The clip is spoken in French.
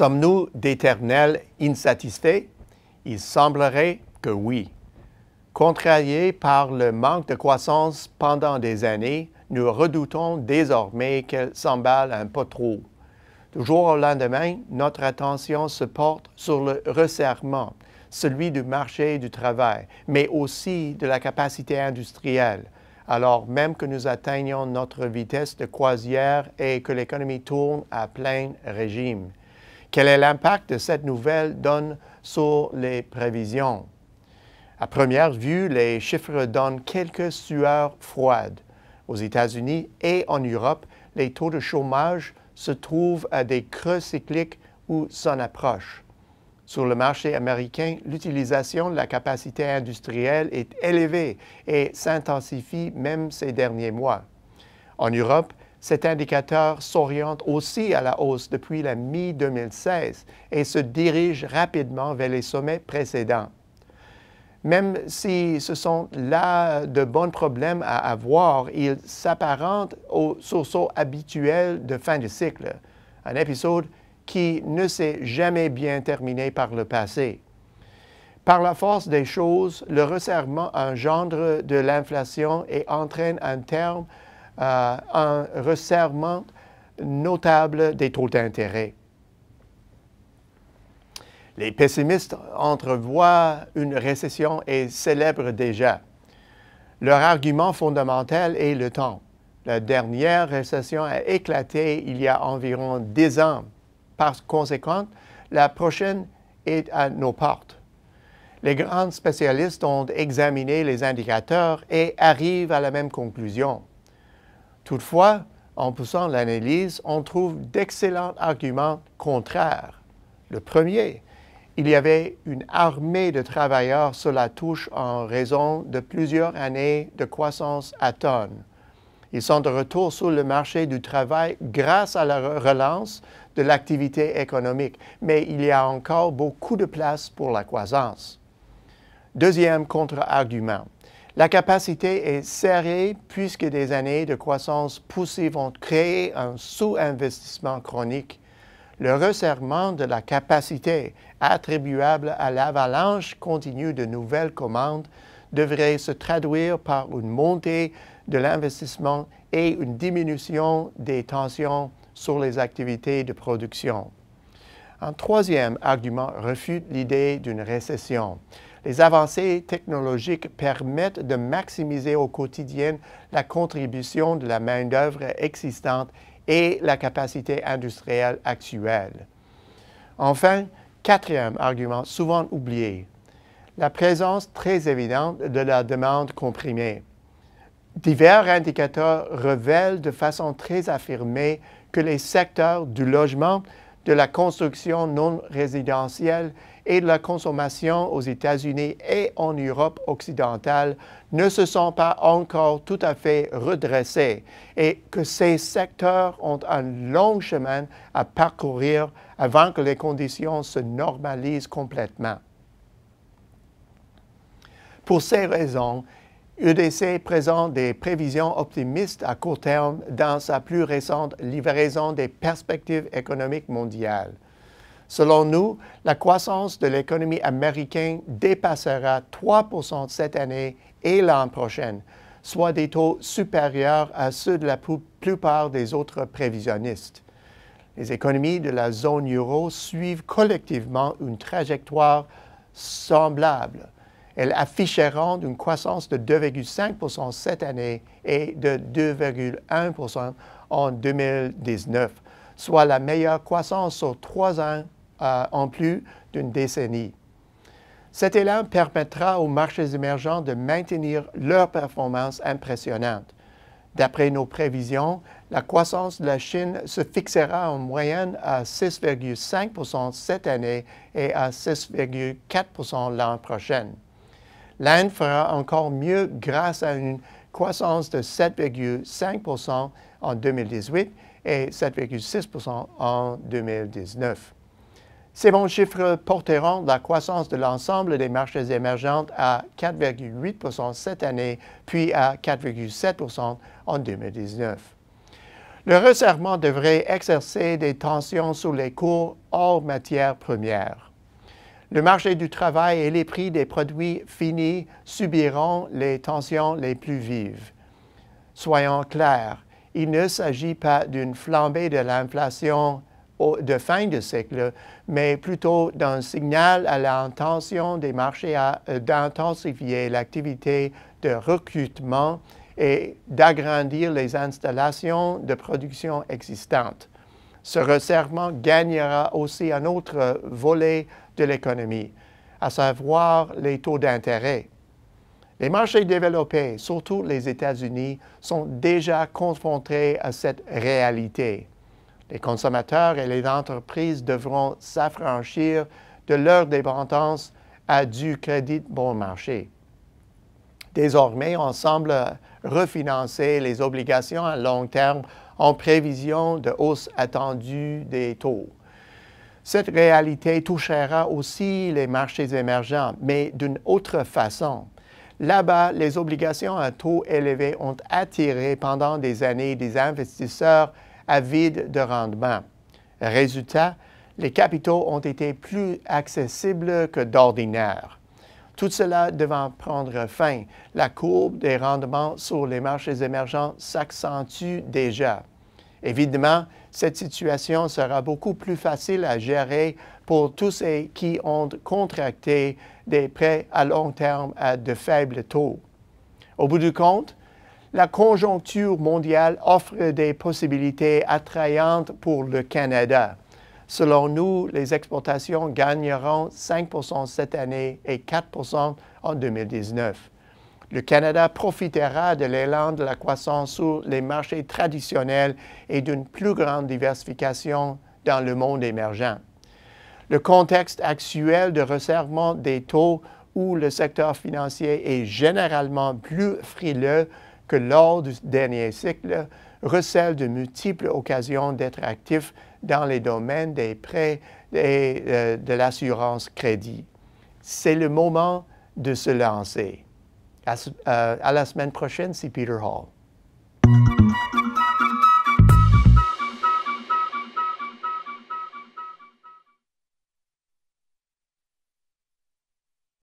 Sommes-nous d'éternels insatisfaits? Il semblerait que oui. Contrariés par le manque de croissance pendant des années, nous redoutons désormais qu'elle s'emballe un peu trop. Du au lendemain, notre attention se porte sur le resserrement, celui du marché du travail, mais aussi de la capacité industrielle. Alors même que nous atteignons notre vitesse de croisière et que l'économie tourne à plein régime, quel est l'impact de cette nouvelle donne sur les prévisions? À première vue, les chiffres donnent quelques sueurs froides. Aux États-Unis et en Europe, les taux de chômage se trouvent à des creux cycliques ou s'en approchent. Sur le marché américain, l'utilisation de la capacité industrielle est élevée et s'intensifie même ces derniers mois. En Europe, cet indicateur s'oriente aussi à la hausse depuis la mi-2016 et se dirige rapidement vers les sommets précédents. Même si ce sont là de bons problèmes à avoir, ils s'apparentent aux sursauts habituels de fin de cycle, un épisode qui ne s'est jamais bien terminé par le passé. Par la force des choses, le resserrement engendre de l'inflation et entraîne un terme euh, un resserrement notable des taux d'intérêt. Les pessimistes entrevoient une récession et célèbrent déjà. Leur argument fondamental est le temps. La dernière récession a éclaté il y a environ 10 ans. Par conséquent, la prochaine est à nos portes. Les grands spécialistes ont examiné les indicateurs et arrivent à la même conclusion. Toutefois, en poussant l'analyse, on trouve d'excellents arguments contraires. Le premier, il y avait une armée de travailleurs sur la touche en raison de plusieurs années de croissance à tonnes. Ils sont de retour sur le marché du travail grâce à la relance de l'activité économique, mais il y a encore beaucoup de place pour la croissance. Deuxième contre-argument, la capacité est serrée puisque des années de croissance poussée vont créer un sous-investissement chronique. Le resserrement de la capacité attribuable à l'avalanche continue de nouvelles commandes devrait se traduire par une montée de l'investissement et une diminution des tensions sur les activités de production. Un troisième argument refute l'idée d'une récession. Les avancées technologiques permettent de maximiser au quotidien la contribution de la main-d'œuvre existante et la capacité industrielle actuelle. Enfin, quatrième argument souvent oublié, la présence très évidente de la demande comprimée. Divers indicateurs révèlent de façon très affirmée que les secteurs du logement, de la construction non résidentielle et de la consommation aux États-Unis et en Europe occidentale ne se sont pas encore tout à fait redressés et que ces secteurs ont un long chemin à parcourir avant que les conditions se normalisent complètement. Pour ces raisons, UDC présente des prévisions optimistes à court terme dans sa plus récente livraison des perspectives économiques mondiales. Selon nous, la croissance de l'économie américaine dépassera 3 cette année et l'an prochain, soit des taux supérieurs à ceux de la plupart des autres prévisionnistes. Les économies de la zone euro suivent collectivement une trajectoire semblable elles afficheront une croissance de 2,5 cette année et de 2,1 en 2019, soit la meilleure croissance sur trois ans euh, en plus d'une décennie. Cet élan permettra aux marchés émergents de maintenir leur performance impressionnante. D'après nos prévisions, la croissance de la Chine se fixera en moyenne à 6,5 cette année et à 6,4 l'an prochain. L'Inde fera encore mieux grâce à une croissance de 7,5 en 2018 et 7,6 en 2019. Ces bons chiffres porteront la croissance de l'ensemble des marchés émergents à 4,8 cette année, puis à 4,7 en 2019. Le resserrement devrait exercer des tensions sur les cours hors matières premières. Le marché du travail et les prix des produits finis subiront les tensions les plus vives. Soyons clairs, il ne s'agit pas d'une flambée de l'inflation de fin de siècle, mais plutôt d'un signal à l'intention des marchés euh, d'intensifier l'activité de recrutement et d'agrandir les installations de production existantes. Ce resserrement gagnera aussi un autre euh, volet de l'économie, à savoir les taux d'intérêt. Les marchés développés, surtout les États-Unis, sont déjà confrontés à cette réalité. Les consommateurs et les entreprises devront s'affranchir de leur dépendance à du crédit bon marché. Désormais, on semble euh, refinancer les obligations à long terme en prévision de hausse attendue des taux. Cette réalité touchera aussi les marchés émergents, mais d'une autre façon. Là-bas, les obligations à taux élevés ont attiré pendant des années des investisseurs avides de rendement. Résultat, les capitaux ont été plus accessibles que d'ordinaire. Tout cela devant prendre fin, la courbe des rendements sur les marchés émergents s'accentue déjà. Évidemment, cette situation sera beaucoup plus facile à gérer pour tous ceux qui ont contracté des prêts à long terme à de faibles taux. Au bout du compte, la conjoncture mondiale offre des possibilités attrayantes pour le Canada. Selon nous, les exportations gagneront 5 cette année et 4 en 2019. Le Canada profitera de l'élan de la croissance sur les marchés traditionnels et d'une plus grande diversification dans le monde émergent. Le contexte actuel de resserrement des taux où le secteur financier est généralement plus frileux que lors du dernier cycle recèle de multiples occasions d'être actifs dans les domaines des prêts et euh, de l'assurance crédit. C'est le moment de se lancer. à euh, la semaine prochaine, c'est Peter Hall.